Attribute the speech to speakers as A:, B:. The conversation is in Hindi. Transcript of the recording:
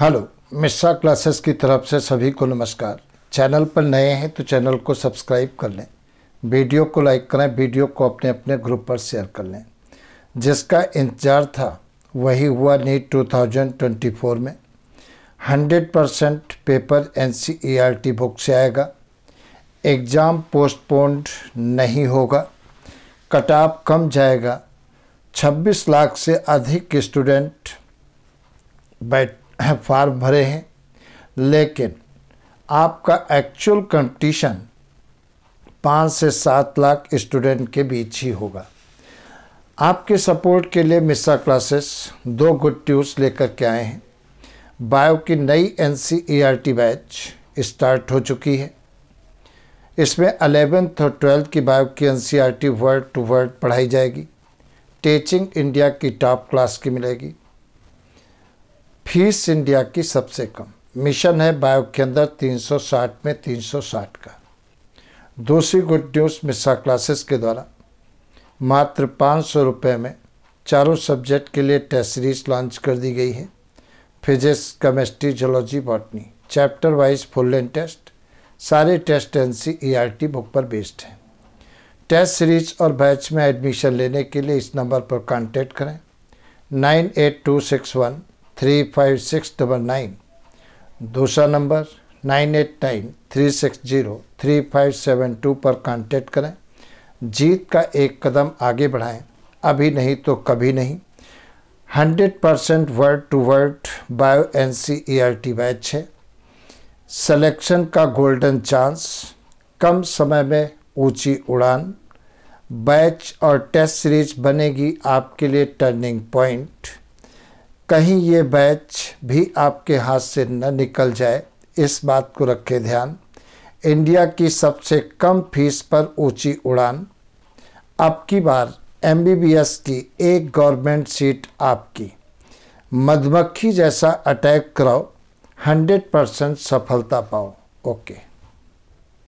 A: हेलो मिश्रा क्लासेस की तरफ से सभी को नमस्कार चैनल पर नए हैं तो चैनल को सब्सक्राइब कर लें वीडियो को लाइक करें वीडियो को अपने अपने ग्रुप पर शेयर कर लें जिसका इंतज़ार था वही हुआ नीट 2024 में 100 परसेंट पेपर एन बुक से आएगा एग्ज़ाम पोस्टपोन्ड नहीं होगा कटाप कम जाएगा 26 लाख से अधिक स्टूडेंट बैठ फार्म भरे हैं लेकिन आपका एक्चुअल कंपटीशन पाँच से सात लाख स्टूडेंट के बीच ही होगा आपके सपोर्ट के लिए मिस्सा क्लासेस दो गुड न्यूज़ लेकर के आए हैं बायो की नई एन सी बैच स्टार्ट हो चुकी है इसमें अलेवेंथ और ट्वेल्थ की बायो की एन वर्ड टू वर्ड पढ़ाई जाएगी टीचिंग इंडिया की टॉप क्लास की मिलेगी फीस इंडिया की सबसे कम मिशन है बायो के अंदर 360 में 360 का दूसरी गुड न्यूज़ मिसा क्लासेस के द्वारा मात्र पाँच सौ रुपये में चारों सब्जेक्ट के लिए टेस्ट सीरीज लॉन्च कर दी गई है physics chemistry zoology botany chapter wise full and test सारे test N C E R T book पर बेस्ड हैं टेस्ट सीरीज और बैच में एडमिशन लेने के लिए इस नंबर पर कॉन्टेक्ट करें nine eight two six one three five six double nine दूसरा number nine eight nine three six zero three five seven two पर कांटेक्ट करें जीत का एक कदम आगे बढ़ाएं अभी नहीं तो कभी नहीं hundred percent word to word bio N C E R T batch है सेलेक्शन का गोल्डन चांस कम समय में ऊंची उड़ान बैच और टेस्ट सीरीज बनेगी आपके लिए टर्निंग पॉइंट कहीं ये बैच भी आपके हाथ से न निकल जाए इस बात को रखे ध्यान इंडिया की सबसे कम फीस पर ऊंची उड़ान अब की बार एम की एक गवर्नमेंट सीट आपकी मधुमक्खी जैसा अटैक कराओ 100 परसेंट सफलता पाओ ओके